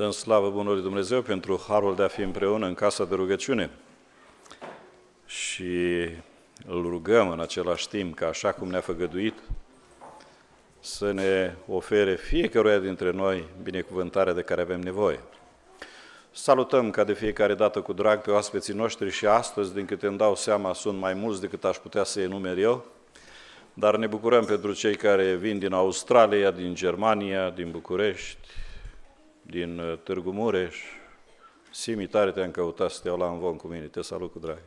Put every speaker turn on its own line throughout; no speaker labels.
Dăm slavă Bunului Dumnezeu pentru harul de a fi împreună în casa de rugăciune. Și îl rugăm în același timp că așa cum ne-a făgăduit, să ne ofere fiecăruia dintre noi binecuvântarea de care avem nevoie. Salutăm ca de fiecare dată cu drag pe oaspeții noștri și astăzi, din câte îmi dau seama, sunt mai mulți decât aș putea să enumer eu, dar ne bucurăm pentru cei care vin din Australia, din Germania, din București, din uh, Târgu Mureș. Simi, tare te-am căutat să te iau la învon cu mine. Te salut cu drag.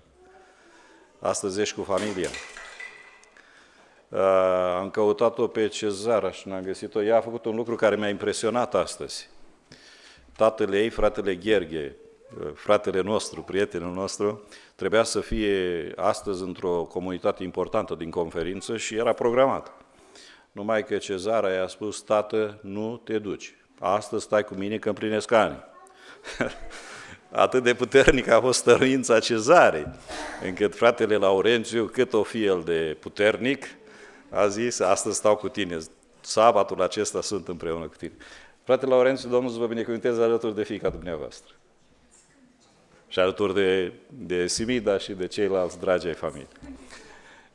Astăzi ești cu familia. Uh, am căutat-o pe Cezara și n-am găsit-o. Ea a făcut un lucru care mi-a impresionat astăzi. Tatăl ei, fratele Gherghe, uh, fratele nostru, prietenul nostru, trebuia să fie astăzi într-o comunitate importantă din conferință și era programat. Numai că Cezara i-a spus, tată, nu te duci astăzi stai cu mine că împlinesc ani. Atât de puternic a fost stăruința cezarei, încât fratele Laurențiu, cât o fi el de puternic, a zis, astăzi stau cu tine, sabatul acesta sunt împreună cu tine. Fratele Laurențiu, Domnul să vă binecuvânteze alături de fica dumneavoastră și alături de, de Simida și de ceilalți dragi ai familiei.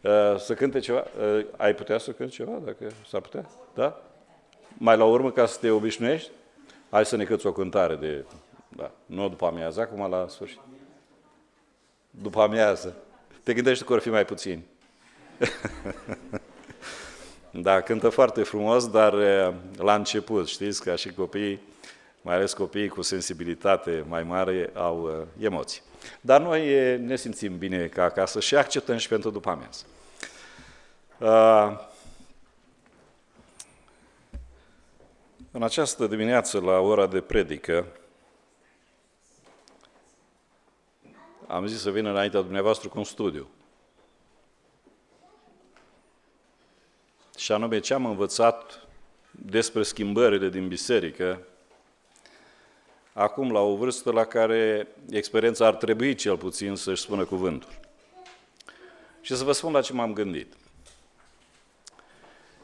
Uh, să cânte ceva? Uh, ai putea să cânte ceva dacă s-ar putea? Da? mai la urmă, ca să te obișnuiești, hai să ne câți o cântare de... Da, nu după amiază, acum la sfârșit. După amiază. Te gândești că ar fi mai puțini. da, cântă foarte frumos, dar la început, știți, ca și copiii, mai ales copiii cu sensibilitate mai mare, au emoții. Dar noi ne simțim bine ca acasă și acceptăm și pentru după amiază. Uh, În această dimineață, la ora de predică, am zis să vin înaintea dumneavoastră cu un studiu. Și anume ce am învățat despre schimbările din biserică, acum la o vârstă la care experiența ar trebui cel puțin să-și spună cuvântul. Și să vă spun la ce m-am gândit –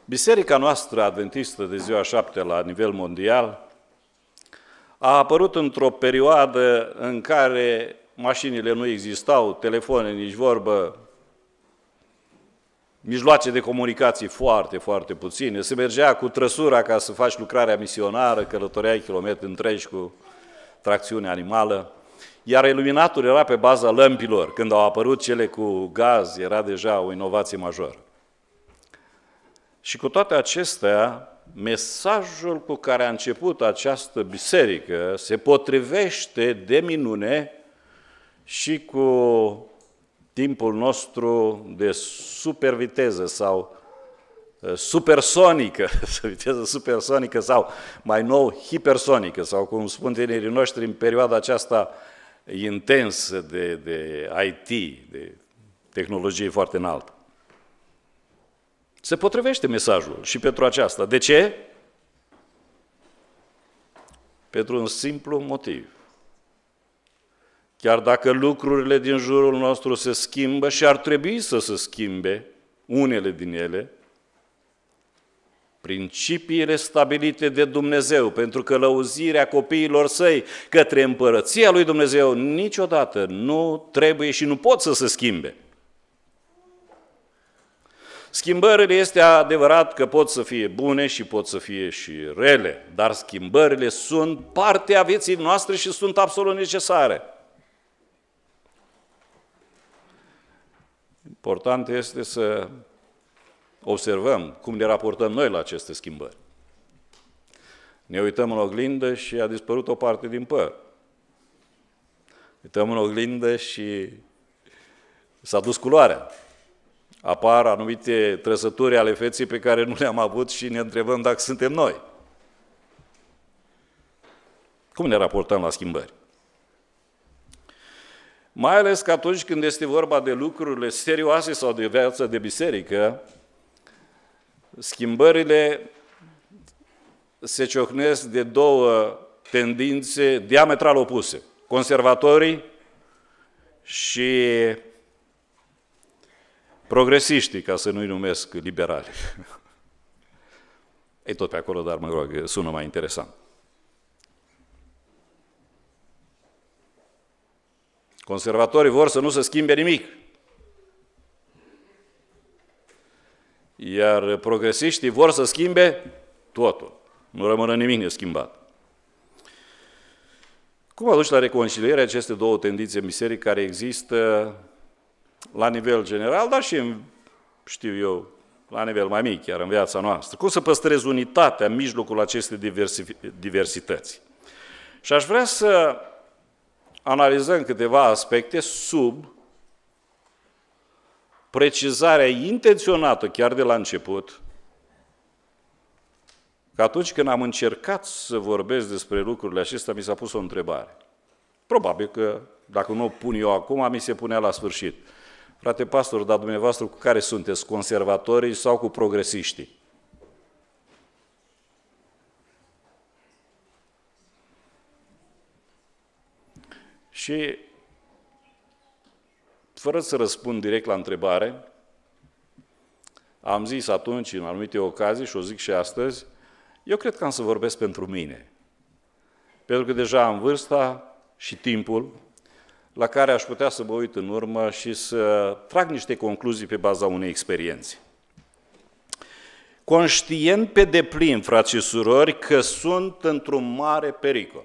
Biserica noastră adventistă de ziua 7 la nivel mondial a apărut într-o perioadă în care mașinile nu existau, telefoane nici vorbă, mijloace de comunicații foarte, foarte puține. Se mergea cu trăsura ca să faci lucrarea misionară, călătoreai kilometri întregi cu tracțiune animală. Iar iluminatul era pe baza lămpilor. Când au apărut cele cu gaz, era deja o inovație majoră. Și cu toate acestea, mesajul cu care a început această biserică se potrivește de minune și cu timpul nostru de superviteză sau ă, supersonică, viteză supersonică sau mai nou hipersonică, sau cum spun tinerii noștri în perioada aceasta intensă de, de IT, de tehnologie foarte înaltă. Se potrivește mesajul și pentru aceasta. De ce? Pentru un simplu motiv. Chiar dacă lucrurile din jurul nostru se schimbă și ar trebui să se schimbe, unele din ele, principiile stabilite de Dumnezeu pentru că călăuzirea copiilor săi către împărăția lui Dumnezeu niciodată nu trebuie și nu pot să se schimbe. Schimbările este adevărat că pot să fie bune și pot să fie și rele, dar schimbările sunt parte a vieții noastre și sunt absolut necesare. Important este să observăm cum ne raportăm noi la aceste schimbări. Ne uităm în oglindă și a dispărut o parte din păr. Uităm în oglindă și s-a dus culoarea apar anumite trăsături ale feței pe care nu le-am avut și ne întrebăm dacă suntem noi. Cum ne raportăm la schimbări? Mai ales că atunci când este vorba de lucrurile serioase sau de viață de biserică, schimbările se ciocnesc de două tendințe diametral opuse. Conservatorii și progresiștii, ca să nu-i numesc liberali. E tot pe acolo, dar mă rog, sună mai interesant. Conservatorii vor să nu se schimbe nimic. Iar progresiștii vor să schimbe totul. Nu rămână nimic neschimbat. Cum aduci la reconciliere aceste două tendințe în biserică care există la nivel general, dar și, în, știu eu, la nivel mai mic, chiar în viața noastră. Cum să păstrezi unitatea în mijlocul acestei diversi- diversități? Și aș vrea să analizăm câteva aspecte sub precizarea intenționată chiar de la început, că atunci când am încercat să vorbesc despre lucrurile acestea, mi s-a pus o întrebare. Probabil că dacă nu o pun eu acum, mi se punea la sfârșit. Frate pastor, dar dumneavoastră cu care sunteți, conservatorii sau cu progresiștii? Și fără să răspund direct la întrebare, am zis atunci, în anumite ocazii, și o zic și astăzi, eu cred că am să vorbesc pentru mine. Pentru că deja am vârsta și timpul la care aș putea să mă uit în urmă și să trag niște concluzii pe baza unei experiențe. Conștient pe deplin, frați și surori, că sunt într-un mare pericol.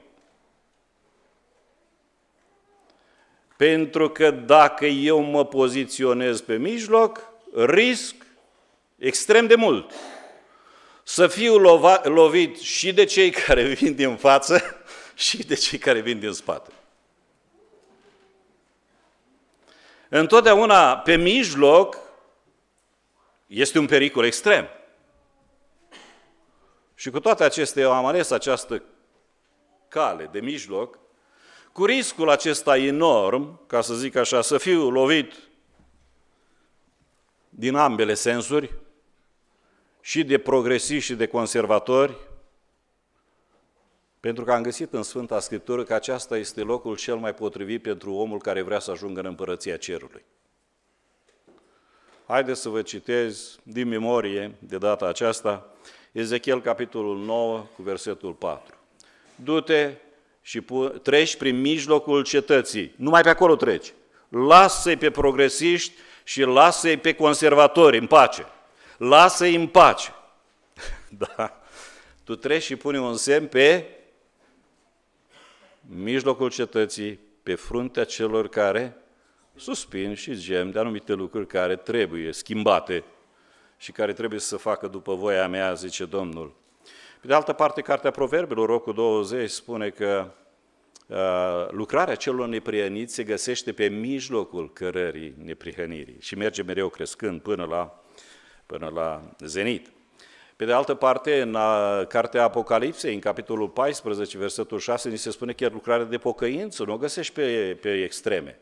Pentru că dacă eu mă poziționez pe mijloc, risc extrem de mult să fiu lovit și de cei care vin din față și de cei care vin din spate. Întotdeauna pe mijloc este un pericol extrem. Și cu toate acestea eu am ales această cale de mijloc, cu riscul acesta enorm, ca să zic așa, să fiu lovit din ambele sensuri, și de progresiști și de conservatori, pentru că am găsit în Sfânta Scriptură că aceasta este locul cel mai potrivit pentru omul care vrea să ajungă în împărăția cerului. Haideți să vă citez din memorie, de data aceasta, Ezechiel capitolul 9 cu versetul 4. Du-te și treci prin mijlocul cetății, numai pe acolo treci. Lasă-i pe progresiști și lasă-i pe conservatori în pace. Lasă-i în pace. da. Tu treci și pune un semn pe în mijlocul cetății, pe fruntea celor care suspin și gem de anumite lucruri care trebuie schimbate și care trebuie să facă după voia mea, zice Domnul. Pe de altă parte, Cartea Proverbelor, Rocul 20, spune că uh, lucrarea celor neprihăniți se găsește pe mijlocul cărării neprihănirii și merge mereu crescând până la, până la zenit. Pe de altă parte, în Cartea Apocalipsei, în capitolul 14, versetul 6, ni se spune chiar lucrarea de pocăință, nu o găsești pe, pe extreme.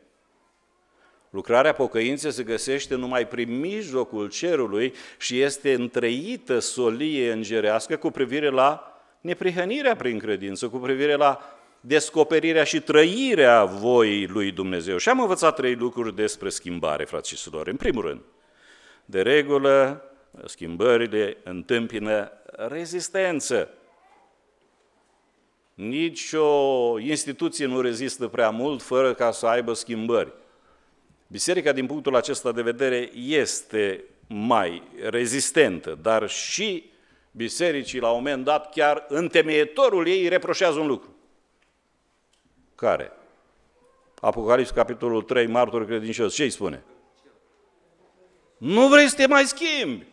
Lucrarea pocăinței se găsește numai prin mijlocul cerului și este întreită solie îngerească cu privire la neprihănirea prin credință, cu privire la descoperirea și trăirea voii lui Dumnezeu. Și am învățat trei lucruri despre schimbare, frați și surori. În primul rând, de regulă, schimbările întâmpină rezistență. Nici o instituție nu rezistă prea mult fără ca să aibă schimbări. Biserica, din punctul acesta de vedere, este mai rezistentă, dar și bisericii, la un moment dat, chiar întemeietorul ei reproșează un lucru. Care? Apocalips, capitolul 3, Martorul credincios. Ce îi spune? Nu vrei să te mai schimbi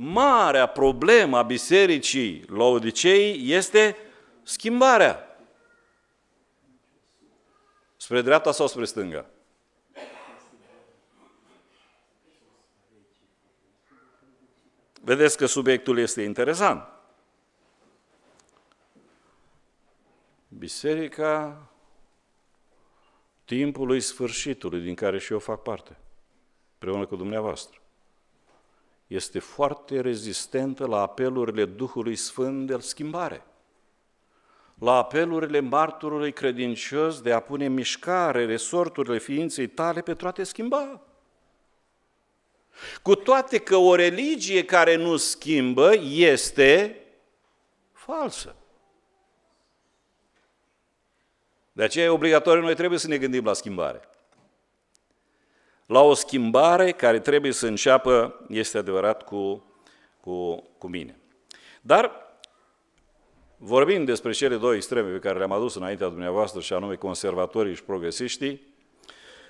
marea problemă a bisericii Laodicei este schimbarea. Spre dreapta sau spre stânga? Vedeți că subiectul este interesant. Biserica timpului sfârșitului din care și eu fac parte, împreună cu dumneavoastră este foarte rezistentă la apelurile Duhului Sfânt de schimbare, la apelurile martorului credincios de a pune mișcare resorturile ființei tale pe toate schimba. Cu toate că o religie care nu schimbă este falsă. De aceea e obligatoriu, noi trebuie să ne gândim la schimbare la o schimbare care trebuie să înceapă, este adevărat, cu, cu, cu mine. Dar vorbind despre cele două extreme pe care le-am adus înaintea dumneavoastră, și anume conservatorii și progresiștii,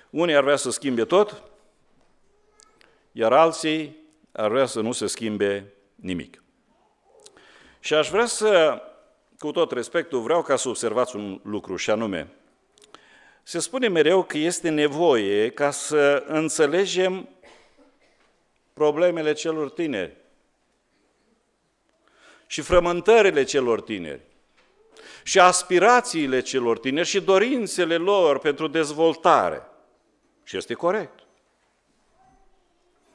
unii ar vrea să schimbe tot, iar alții ar vrea să nu se schimbe nimic. Și aș vrea să, cu tot respectul, vreau ca să observați un lucru, și anume, se spune mereu că este nevoie ca să înțelegem problemele celor tineri și frământările celor tineri și aspirațiile celor tineri și dorințele lor pentru dezvoltare. Și este corect.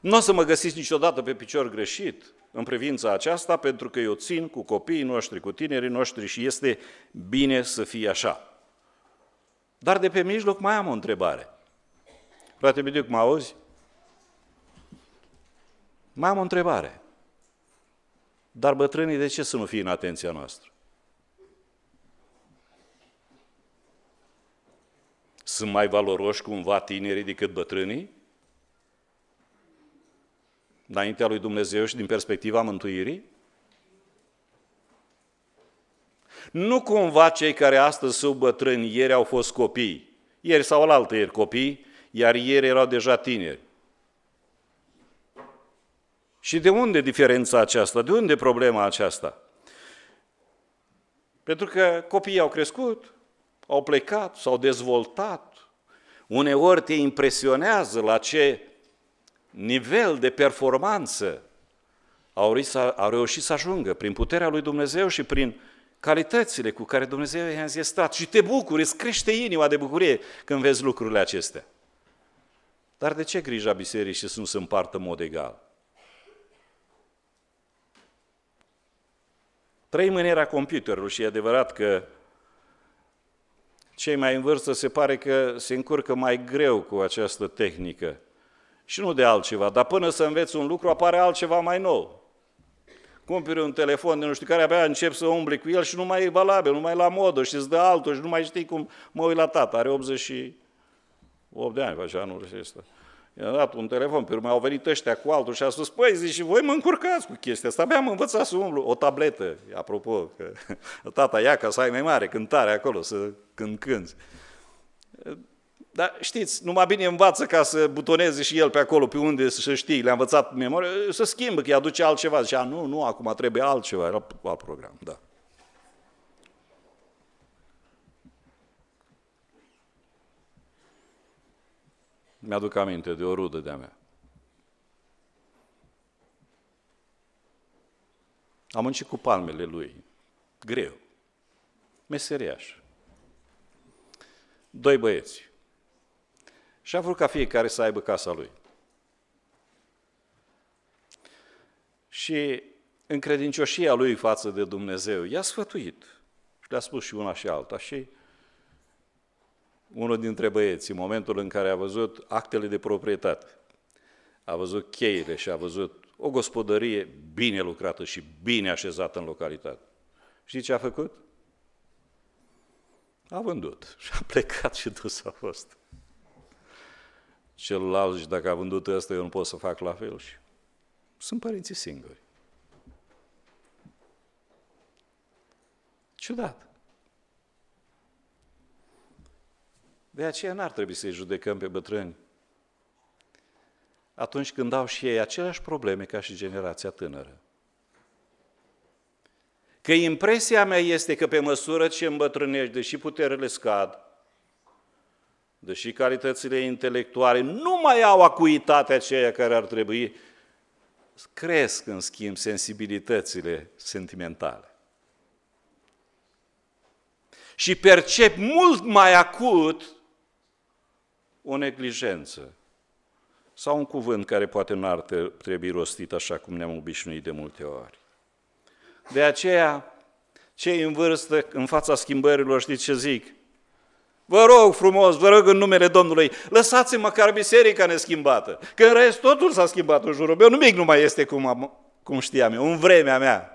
Nu o să mă găsiți niciodată pe picior greșit în privința aceasta, pentru că eu țin cu copiii noștri, cu tinerii noștri și este bine să fie așa. Dar de pe mijloc mai am o întrebare. Frate Biduc, mă auzi? Mai am o întrebare. Dar bătrânii de ce să nu fie în atenția noastră? Sunt mai valoroși cumva tinerii decât bătrânii? Înaintea lui Dumnezeu și din perspectiva mântuirii? Nu cumva cei care astăzi sunt bătrâni, ieri au fost copii, ieri sau alaltă ieri copii, iar ieri erau deja tineri. Și de unde diferența aceasta? De unde problema aceasta? Pentru că copiii au crescut, au plecat, s-au dezvoltat. Uneori te impresionează la ce nivel de performanță au reușit să ajungă prin puterea lui Dumnezeu și prin calitățile cu care Dumnezeu i-a înzestrat și te bucuri, îți crește inima de bucurie când vezi lucrurile acestea. Dar de ce grija bisericii să nu se împartă în mod egal? Trăim în era computerului și e adevărat că cei mai în vârstă se pare că se încurcă mai greu cu această tehnică. Și nu de altceva, dar până să înveți un lucru apare altceva mai nou cumpere un telefon de nu știu care, abia încep să umbli cu el și nu mai e valabil, nu mai e la modă și îți dă altul și nu mai știi cum mă uit la tata, are 88 de ani, face anul ăsta. I-a dat un telefon, pe urmă au venit ăștia cu altul și a spus, păi, zici, voi mă încurcați cu chestia asta, abia am învățat să umblu. O tabletă, apropo, că tata ia ca să ai mai mare cântare acolo, să când cânt. Dar știți, numai bine învață ca să butoneze și el pe acolo, pe unde să știi, le-a învățat memoria, să schimbă, că îi aduce altceva. Zicea, nu, nu, acum trebuie altceva, era alt program, da. Mi-aduc aminte de o rudă de-a mea. Am muncit cu palmele lui. Greu. Meseriaș. Doi băieți și a vrut ca fiecare să aibă casa lui. Și în credincioșia lui față de Dumnezeu, i-a sfătuit și le-a spus și una și alta. Și unul dintre băieți, în momentul în care a văzut actele de proprietate, a văzut cheile și a văzut o gospodărie bine lucrată și bine așezată în localitate. Și ce a făcut? A vândut și a plecat și dus a fost celălalt și dacă a vândut ăsta, eu nu pot să fac la fel. Și sunt părinții singuri. Ciudat. De aceea n-ar trebui să-i judecăm pe bătrâni atunci când au și ei aceleași probleme ca și generația tânără. Că impresia mea este că pe măsură ce îmbătrânești, deși puterile scad, deși calitățile intelectuale nu mai au acuitatea aceea care ar trebui, cresc, în schimb, sensibilitățile sentimentale. Și percep mult mai acut o neglijență sau un cuvânt care poate nu ar trebui rostit așa cum ne-am obișnuit de multe ori. De aceea, cei în vârstă, în fața schimbărilor, știți ce zic? Vă rog frumos, vă rog în numele Domnului, lăsați măcar biserica neschimbată, că în rest totul s-a schimbat în jurul meu, nimic nu mai este cum, am, cum știam eu, în vremea mea,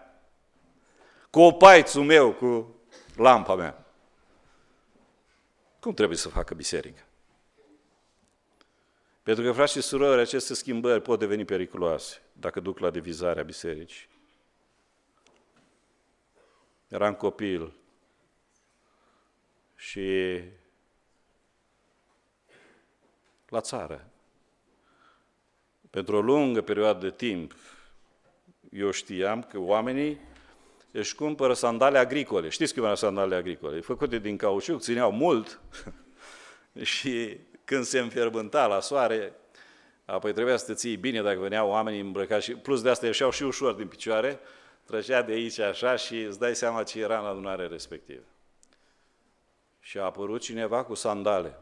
cu opaițul meu, cu lampa mea. Cum trebuie să facă biserica? Pentru că, frați și surori, aceste schimbări pot deveni periculoase dacă duc la divizarea bisericii. Eram copil și la țară. Pentru o lungă perioadă de timp, eu știam că oamenii își cumpără sandale agricole. Știți cum erau sandale agricole? Făcute din cauciuc, țineau mult și când se înfierbânta la soare, apoi trebuia să te ții bine dacă veneau oamenii îmbrăcați. Și, plus de asta ieșeau și ușor din picioare, trăgea de aici așa și îți dai seama ce era în adunare respectivă. Și a apărut cineva cu sandale.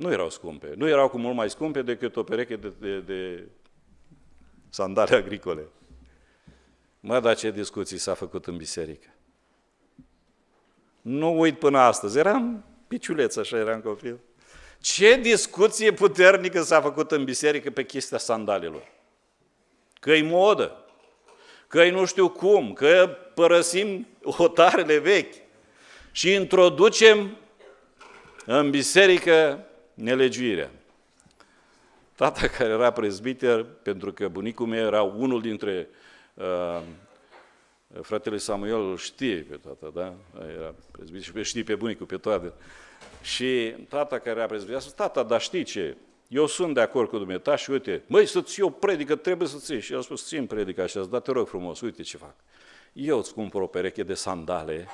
Nu erau scumpe. Nu erau cu mult mai scumpe decât o pereche de, de, de sandale agricole. Mă, dar ce discuții s-a făcut în biserică. Nu uit până astăzi. Eram piciuleț, așa eram copil. Ce discuție puternică s-a făcut în biserică pe chestia sandalelor. că e modă, că nu știu cum, că părăsim hotarele vechi și introducem în biserică nelegiuirea. Tata care era prezbiter, pentru că bunicul meu era unul dintre uh, fratele Samuel îl știe pe tata, da? Era prezbiter și știe pe bunicul, pe toate. Și tata care era prezbiter, a spus, tata, dar știi ce? Eu sunt de acord cu dumneata și uite, măi, să-ți iau predică, trebuie să ții. Și el a spus, țin predica și a da, te rog frumos, uite ce fac. Eu îți cumpăr o pereche de sandale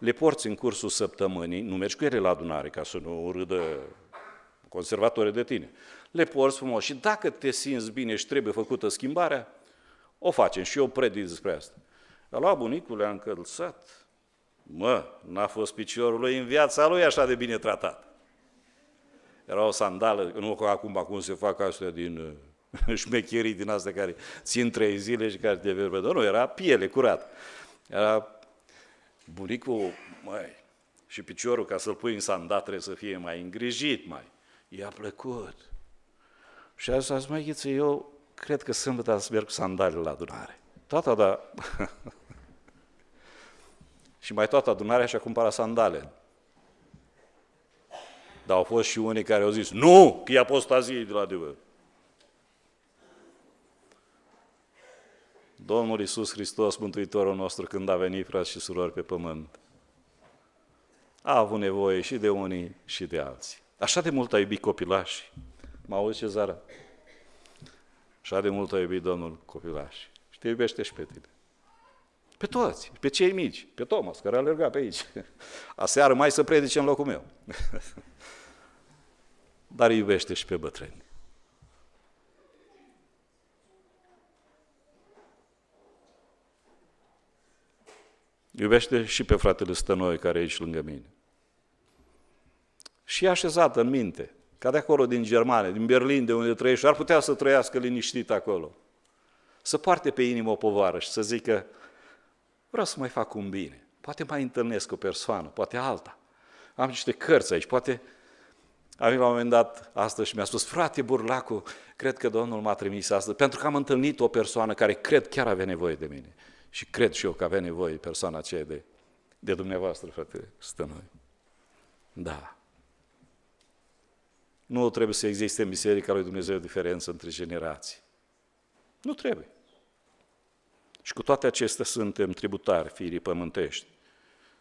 le porți în cursul săptămânii, nu mergi cu ele la adunare ca să nu râdă conservatorii de tine, le porți frumos și dacă te simți bine și trebuie făcută schimbarea, o facem și eu predic despre asta. A luat bunicul, le-a încălțat. Mă, n-a fost piciorul lui în viața lui așa de bine tratat. Era o sandală, nu că acum, acum se fac astea din șmecherii din astea care țin trei zile și care te verbe. Nu, era piele curată. Era bunicul, măi, și piciorul, ca să-l pui în sandat, trebuie să fie mai îngrijit, mai. I-a plăcut. Și a zis, mai ghiță, eu cred că sâmbătă să merg cu sandalele la adunare. Tata, da. și mai toată adunarea și-a cumpărat sandale. Dar au fost și unii care au zis, nu, că e apostazie de la adevăr. Domnul Isus Hristos, Mântuitorul nostru, când a venit, frați și surori, pe pământ, a avut nevoie și de unii și de alții. Așa de mult a iubit copilașii. Mă auzi, zara? Așa de mult a iubit Domnul copilașii. Și te iubește și pe tine. Pe toți, pe cei mici, pe Thomas, care a alergat pe aici. Aseară mai să predice în locul meu. Dar iubește și pe bătrâni. Iubește și pe fratele Stănoi care e aici lângă mine. Și e în minte, ca de acolo din Germania, din Berlin, de unde trăiește, ar putea să trăiască liniștit acolo. Să poarte pe inimă o povară și să zică, vreau să mai fac un bine, poate mai întâlnesc o persoană, poate alta. Am niște cărți aici, poate am la un moment dat astăzi și mi-a spus, frate Burlacu, cred că Domnul m-a trimis astăzi, pentru că am întâlnit o persoană care cred chiar avea nevoie de mine. Și cred și eu că avea nevoie persoana aceea de, de dumneavoastră, frate Stănoi. Da. Nu trebuie să existe în Biserica lui Dumnezeu diferență între generații. Nu trebuie. Și cu toate acestea suntem tributari firii pământești.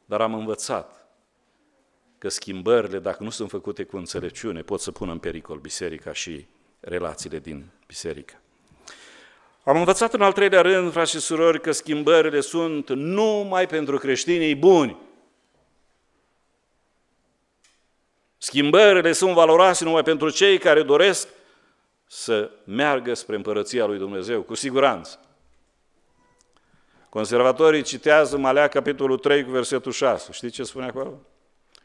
Dar am învățat că schimbările, dacă nu sunt făcute cu înțelepciune, pot să pună în pericol biserica și relațiile din biserică. Am învățat în al treilea rând, frați și surori, că schimbările sunt numai pentru creștinii buni. Schimbările sunt valoroase numai pentru cei care doresc să meargă spre împărăția lui Dumnezeu, cu siguranță. Conservatorii citează Malea capitolul 3 cu versetul 6. Știți ce spune acolo?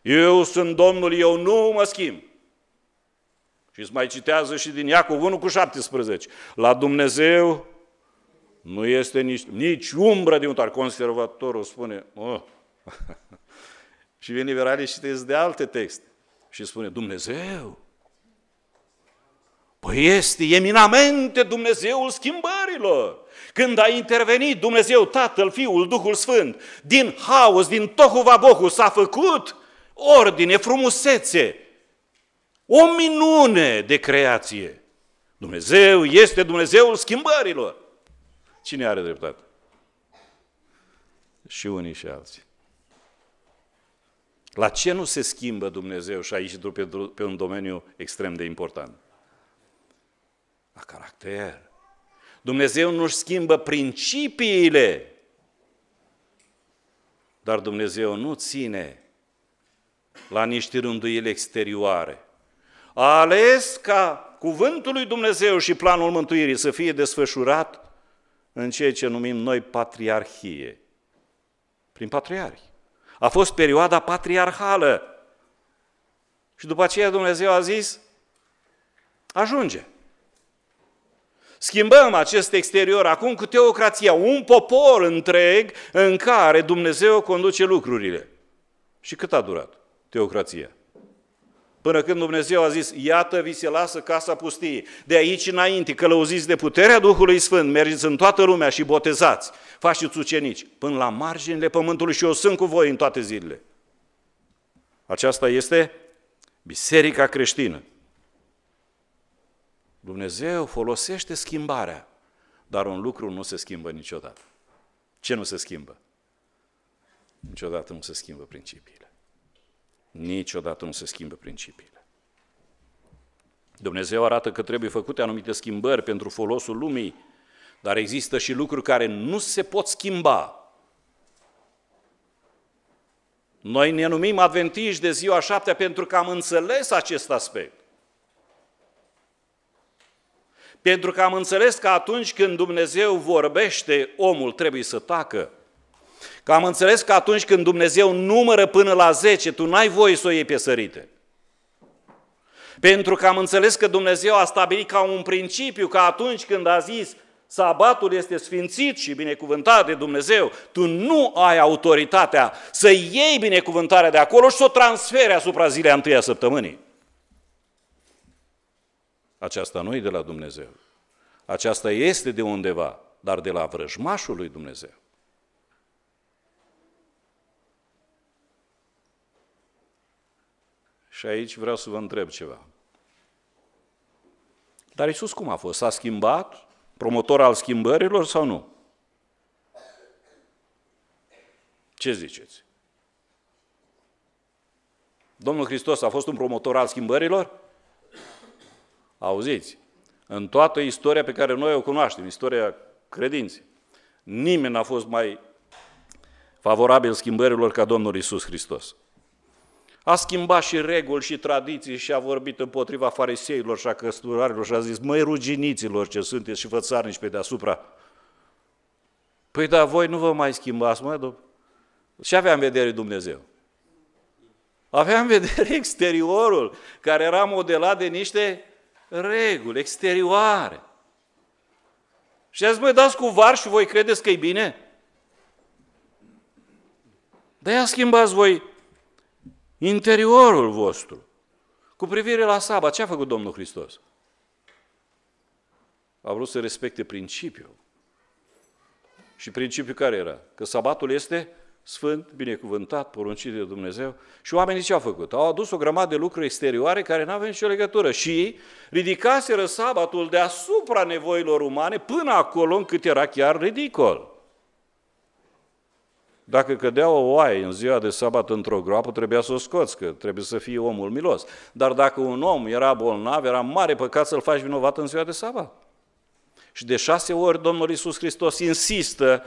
Eu sunt Domnul, eu nu mă schimb. Și îți mai citează și din Iacov 1 cu 17. La Dumnezeu nu este nici, nici umbră de tar. Conservatorul spune, oh. și vin liberalii și citesc de alte texte. Și spune, Dumnezeu, Păi este eminamente Dumnezeul schimbărilor. Când a intervenit Dumnezeu, Tatăl, Fiul, Duhul Sfânt, din haos, din tohu vabohu, s-a făcut ordine, frumusețe, o minune de creație. Dumnezeu este Dumnezeul schimbărilor. Cine are dreptate? Și unii și alții. La ce nu se schimbă Dumnezeu și aici pe, pe un domeniu extrem de important? La caracter. Dumnezeu nu-și schimbă principiile, dar Dumnezeu nu ține la niște rânduieli exterioare. A ales ca cuvântul lui Dumnezeu și planul mântuirii să fie desfășurat în ceea ce numim noi patriarhie. Prin patriarhi. A fost perioada patriarhală. Și după aceea Dumnezeu a zis, ajunge. Schimbăm acest exterior acum cu teocrația, un popor întreg în care Dumnezeu conduce lucrurile. Și cât a durat teocrația? Până când Dumnezeu a zis, iată vi se lasă casa pustiei. De aici înainte, călăuziți de puterea Duhului Sfânt, mergeți în toată lumea și botezați, faceți ucenici, până la marginile pământului și eu sunt cu voi în toate zilele. Aceasta este biserica creștină. Dumnezeu folosește schimbarea, dar un lucru nu se schimbă niciodată. Ce nu se schimbă? Niciodată nu se schimbă principiile. Niciodată nu se schimbă principiile. Dumnezeu arată că trebuie făcute anumite schimbări pentru folosul lumii, dar există și lucruri care nu se pot schimba. Noi ne numim adventiști de ziua șaptea pentru că am înțeles acest aspect. Pentru că am înțeles că atunci când Dumnezeu vorbește, omul trebuie să tacă. Că am înțeles că atunci când Dumnezeu numără până la 10, tu n-ai voie să o iei pe sărite. Pentru că am înțeles că Dumnezeu a stabilit ca un principiu că atunci când a zis sabatul este sfințit și binecuvântat de Dumnezeu, tu nu ai autoritatea să iei binecuvântarea de acolo și să o transferi asupra zilei a întâia săptămânii. Aceasta nu e de la Dumnezeu. Aceasta este de undeva, dar de la vrăjmașul lui Dumnezeu. Și aici vreau să vă întreb ceva. Dar Iisus cum a fost? S-a schimbat? Promotor al schimbărilor sau nu? Ce ziceți? Domnul Hristos a fost un promotor al schimbărilor? Auziți, în toată istoria pe care noi o cunoaștem, istoria credinței, nimeni n-a fost mai favorabil schimbărilor ca Domnul Isus Hristos. A schimbat și reguli și tradiții și a vorbit împotriva fariseilor și a căsătorarilor și a zis, măi ruginiților ce sunteți și fățarnici pe deasupra. Păi da, voi nu vă mai schimbați, mă, domn. Și avea în vedere Dumnezeu. Avea în vedere exteriorul, care era modelat de niște reguli exterioare. Și a zis, măi, dați cu var și voi credeți că e bine? De-aia schimbați voi interiorul vostru. Cu privire la sabat, ce a făcut Domnul Hristos? A vrut să respecte principiul. Și principiul care era? Că sabatul este sfânt, binecuvântat, poruncit de Dumnezeu. Și oamenii ce au făcut? Au adus o grămadă de lucruri exterioare care nu avem nicio legătură și ridicaseră sabatul deasupra nevoilor umane până acolo încât era chiar ridicol. Dacă cădea o oaie în ziua de sabat într-o groapă, trebuia să o scoți, că trebuie să fie omul milos. Dar dacă un om era bolnav, era mare păcat să-l faci vinovat în ziua de sabat. Și de șase ori Domnul Iisus Hristos insistă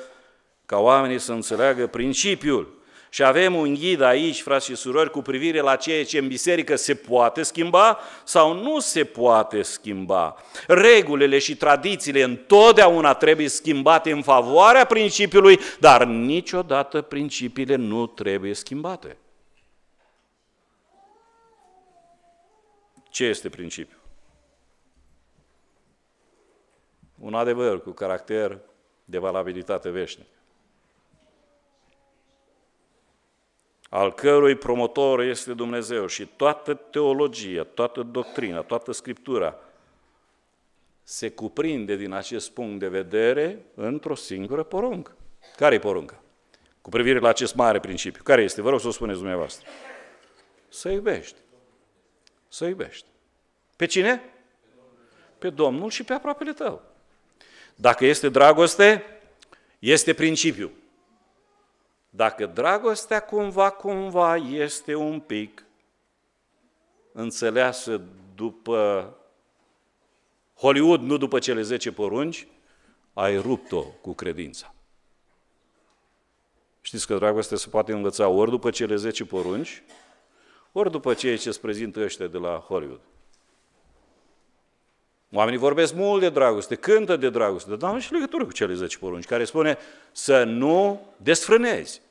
ca oamenii să înțeleagă principiul. Și avem un ghid aici, frați și surori, cu privire la ceea ce în biserică se poate schimba sau nu se poate schimba. Regulile și tradițiile întotdeauna trebuie schimbate în favoarea principiului, dar niciodată principiile nu trebuie schimbate. Ce este principiul? Un adevăr cu caracter de valabilitate veșnică. al cărui promotor este Dumnezeu și toată teologia, toată doctrina, toată scriptura se cuprinde din acest punct de vedere într-o singură poruncă. Care e poruncă? Cu privire la acest mare principiu. Care este? Vă rog să o spuneți dumneavoastră. Să iubești. Să iubești. Pe cine? Pe Domnul și pe aproapele tău. Dacă este dragoste, este principiu. Dacă dragostea cumva, cumva este un pic înțeleasă după Hollywood, nu după cele 10 porunci, ai rupt-o cu credința. Știți că dragostea se poate învăța ori după cele 10 porunci, ori după ceea ce îți prezintă ăștia de la Hollywood. Oamenii vorbesc mult de dragoste, cântă de dragoste, dar am și legătură cu cele 10 porunci, care spune să nu desfrânezi.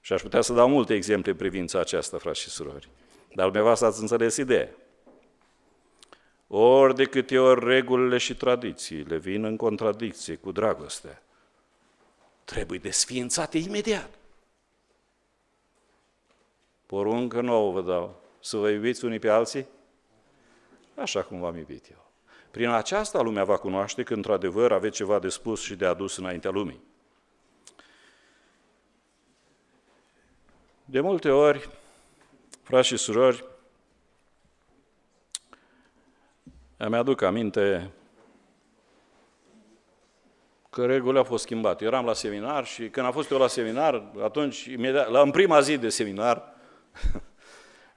Și aș putea să dau multe exemple în privința aceasta, frați și surori. Dar dumneavoastră ați înțeles ideea. Ori de câte ori regulile și tradițiile vin în contradicție cu dragostea, trebuie desființate imediat. Poruncă nouă vă dau, să vă iubiți unii pe alții așa cum v-am iubit eu. Prin aceasta lumea va cunoaște că într-adevăr aveți ceva de spus și de adus înaintea lumii. De multe ori, frați și surori, îmi aduc aminte că regulile au fost schimbate. Eu eram la seminar și când am fost eu la seminar, atunci, imediat, la, în prima zi de seminar,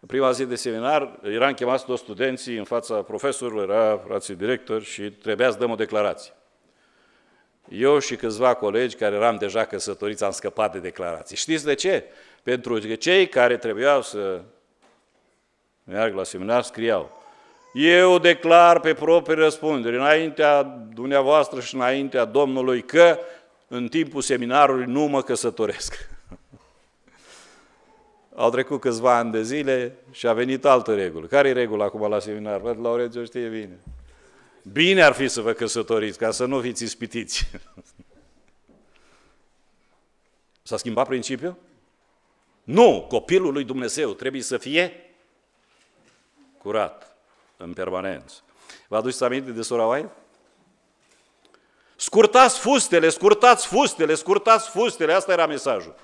În prima zi de seminar eram chemați toți studenții în fața profesorilor, era frații director și trebuia să dăm o declarație. Eu și câțiva colegi care eram deja căsătoriți am scăpat de declarații. Știți de ce? Pentru că cei care trebuiau să meargă la seminar scriau eu declar pe proprie răspundere, înaintea dumneavoastră și înaintea Domnului, că în timpul seminarului nu mă căsătoresc. Au trecut câțiva ani de zile și a venit altă regulă. Care e regulă acum la seminar? Văd la Oreț, știe bine. Bine ar fi să vă căsătoriți, ca să nu fiți ispitiți. S-a schimbat principiul? Nu! Copilul lui Dumnezeu trebuie să fie curat, în permanență. Vă aduceți aminte de sora Oaie? Scurtați fustele, scurtați fustele, scurtați fustele, asta era mesajul.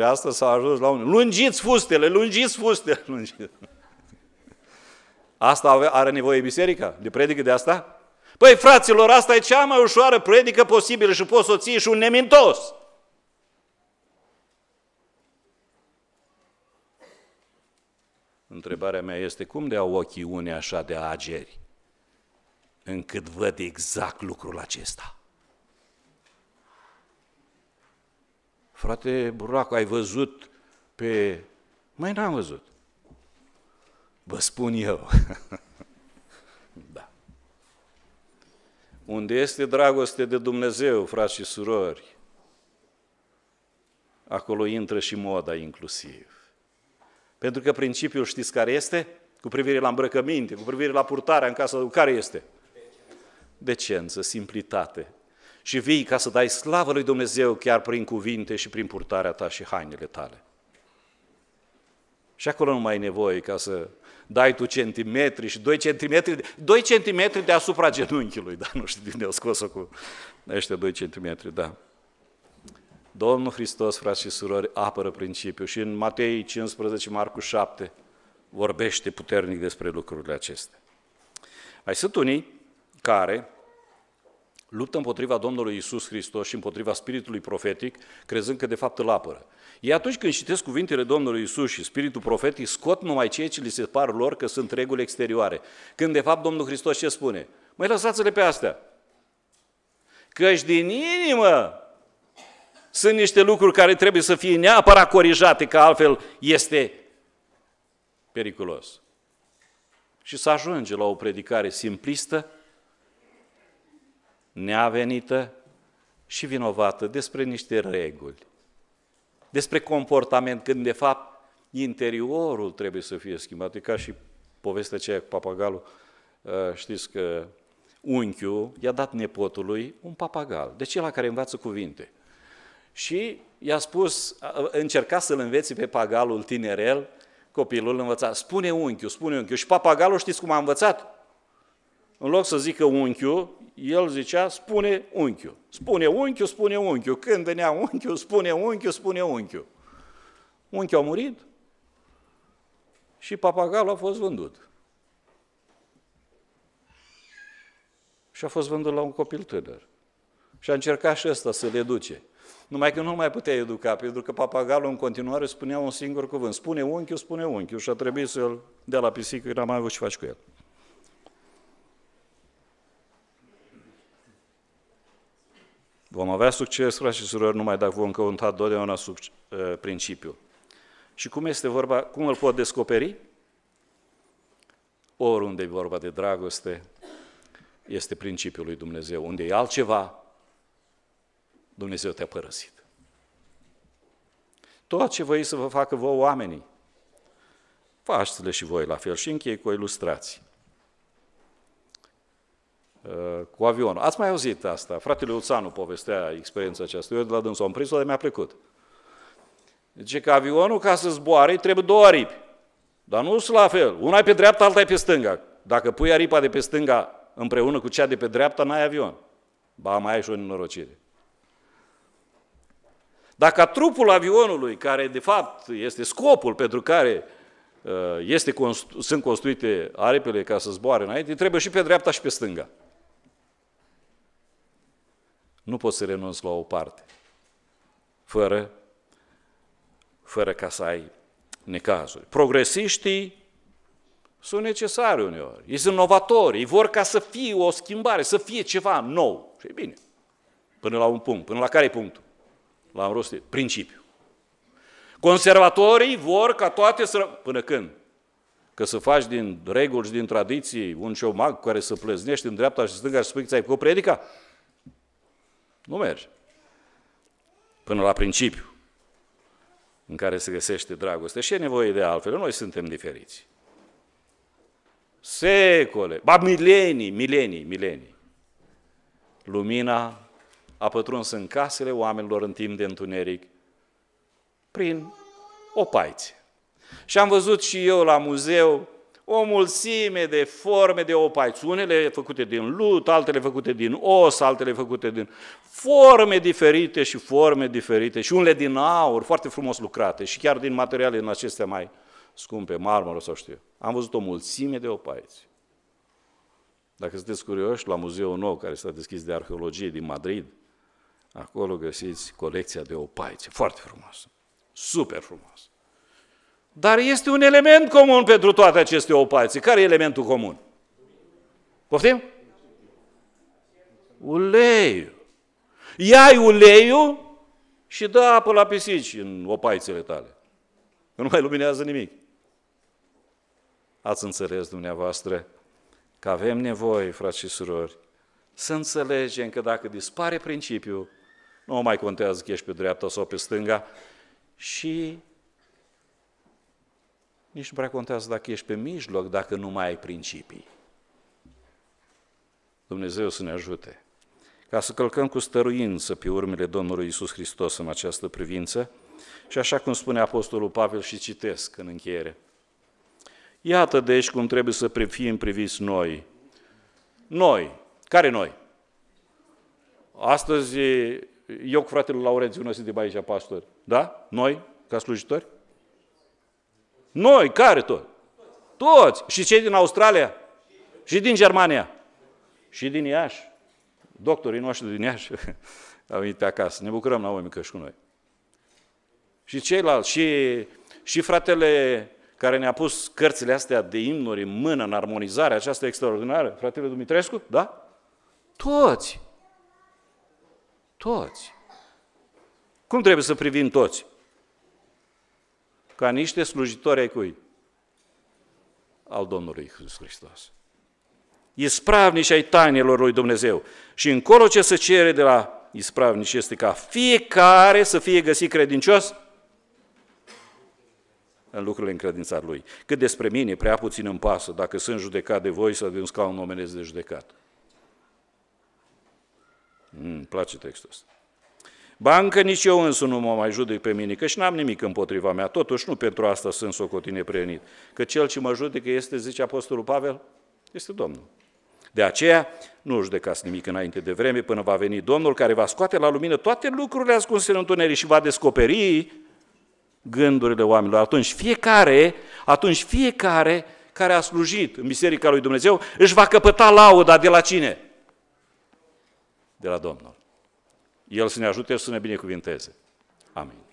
Și asta s-a ajuns la un... Lungiți fustele, lungiți fustele, lungiți. Asta are nevoie biserica? De predică de asta? Păi, fraților, asta e cea mai ușoară predică posibilă și poți să o ții și un nemintos. Întrebarea mea este, cum de au ochii unei așa de ageri, încât văd exact lucrul acesta? Frate Buracu, ai văzut pe... Mai n-am văzut. Vă spun eu. da. Unde este dragoste de Dumnezeu, frați și surori, acolo intră și moda inclusiv. Pentru că principiul știți care este? Cu privire la îmbrăcăminte, cu privire la purtarea în casă, care este? Decență, simplitate, și vii ca să dai slavă lui Dumnezeu chiar prin cuvinte și prin purtarea ta și hainele tale. Și acolo nu mai ai nevoie ca să dai tu centimetri și 2 centimetri, 2 centimetri deasupra genunchiului, dar nu știu din unde au scos-o cu ăștia 2 centimetri, da. Domnul Hristos, frați și surori, apără principiul și în Matei 15, Marcu 7 vorbește puternic despre lucrurile acestea. Mai sunt unii care luptă împotriva Domnului Isus Hristos și împotriva spiritului profetic, crezând că de fapt îl apără. Ei atunci când citesc cuvintele Domnului Isus și spiritul profetic, scot numai ceea ce li se par lor că sunt reguli exterioare. Când de fapt Domnul Hristos ce spune? Mai lăsați-le pe astea. Căci din inimă sunt niște lucruri care trebuie să fie neapărat corijate, că altfel este periculos. Și să ajunge la o predicare simplistă, neavenită și vinovată despre niște reguli, despre comportament, când de fapt interiorul trebuie să fie schimbat. E ca și povestea aceea cu papagalul, uh, știți că unchiul i-a dat nepotului un papagal, deci la care învață cuvinte. Și i-a spus, încerca să-l înveți pe papagalul tinerel, copilul învăța, spune unchiul, spune unchiul. Și papagalul știți cum a învățat? în loc să zică unchiu, el zicea, spune unchiu, Spune unchiu, spune unchiu, Când venea unchiu, spune unchiu, spune unchiu. Unchiul a murit și papagalul a fost vândut. Și a fost vândut la un copil tânăr. Și a încercat și ăsta să le educe. Numai că nu mai putea educa, pentru că papagalul în continuare spunea un singur cuvânt. Spune unchiu, spune unchiu, și a trebuit să-l dea la pisică, că n a mai avut ce faci cu el. Vom avea succes, frate și surori, numai dacă vom căuta întotdeauna sub uh, principiu. Și cum este vorba, cum îl pot descoperi? Oriunde e vorba de dragoste, este principiul lui Dumnezeu. Unde e altceva, Dumnezeu te-a părăsit. Tot ce voi să vă facă voi oamenii, faceți-le și voi la fel și închei cu o ilustrație. Uh, cu avionul. Ați mai auzit asta? Fratele Uțanu povestea experiența aceasta. Eu de la dânsul am prins-o, dar mi-a plăcut. Zice că avionul, ca să zboare, trebuie două aripi. Dar nu sunt la fel. Una e pe dreapta, alta e pe stânga. Dacă pui aripa de pe stânga împreună cu cea de pe dreapta, n-ai avion. Ba, mai ai și o nenorocire. Dacă trupul avionului, care de fapt este scopul pentru care uh, este constru- sunt construite aripile ca să zboare înainte, trebuie și pe dreapta și pe stânga. Nu poți să renunți la o parte fără, fără ca să ai necazuri. Progresiștii sunt necesari uneori, ei sunt novatori, ei vor ca să fie o schimbare, să fie ceva nou. Și e bine, până la un punct. Până la care e punctul? L-am rostit. Principiu. Conservatorii vor ca toate să... Până când? Că să faci din reguli și din tradiții un șomag care să plăznești în dreapta și stânga și spui că ți-ai predica? Nu merge. Până la principiu în care se găsește dragoste. Și e nevoie de altfel. Noi suntem diferiți. Secole, ba milenii, milenii, milenii. Lumina a pătruns în casele oamenilor în timp de întuneric prin o paiție. Și am văzut și eu la muzeu o mulțime de forme de opaiți, unele făcute din lut, altele făcute din os, altele făcute din forme diferite și forme diferite și unele din aur, foarte frumos lucrate și chiar din materiale în acestea mai scumpe, marmură sau știu Am văzut o mulțime de opaiți. Dacă sunteți curioși, la Muzeul Nou, care s-a deschis de arheologie din Madrid, acolo găsiți colecția de opaițe, foarte frumoasă, super frumoasă. Dar este un element comun pentru toate aceste opații. Care e elementul comun? Poftim? Uleiul. Iai uleiul și dă apă la pisici în opaițele tale. Nu mai luminează nimic. Ați înțeles dumneavoastră că avem nevoie, frați și surori, să înțelegem că dacă dispare principiul, nu mai contează că ești pe dreapta sau pe stânga, și nici nu prea contează dacă ești pe mijloc, dacă nu mai ai principii. Dumnezeu să ne ajute. Ca să călcăm cu stăruință pe urmele Domnului Isus Hristos în această privință, și așa cum spune Apostolul Pavel și citesc în încheiere. Iată deci cum trebuie să fim priviți noi. Noi. Care noi? Astăzi, eu cu fratele Laurențiu, noi suntem aici pastori. Da? Noi, ca slujitori? Noi, care tot? Toți. Și cei din Australia? Și din Germania? Și din Iași. Doctorii noștri din Iași au venit pe acasă. Ne bucurăm, la că și cu noi. Și ceilalți, și, și fratele care ne-a pus cărțile astea de imnuri în mână, în armonizare aceasta extraordinară, fratele Dumitrescu, da? Toți. Toți. Cum trebuie să privim toți? ca niște slujitori ai cui? Al Domnului Iisus Hristos. Ispravnici ai tainelor lui Dumnezeu. Și încolo ce se cere de la ispravnici este ca fiecare să fie găsit credincios în lucrurile încredințat lui. Cât despre mine, prea puțin îmi pasă dacă sunt judecat de voi sau de un scaun omenesc de judecat. Mm, place textul ăsta. Ba încă nici eu însu nu mă mai judec pe mine, că și n-am nimic împotriva mea, totuși nu pentru asta sunt socotine prenit, că cel ce mă judecă este, zice Apostolul Pavel, este Domnul. De aceea, nu judecați nimic înainte de vreme, până va veni Domnul care va scoate la lumină toate lucrurile ascunse în întuneric și va descoperi gândurile oamenilor. Atunci fiecare, atunci fiecare care a slujit în Biserica lui Dumnezeu își va căpăta lauda de la cine? De la Domnul. El să ne ajute și să ne binecuvinteze. Amin.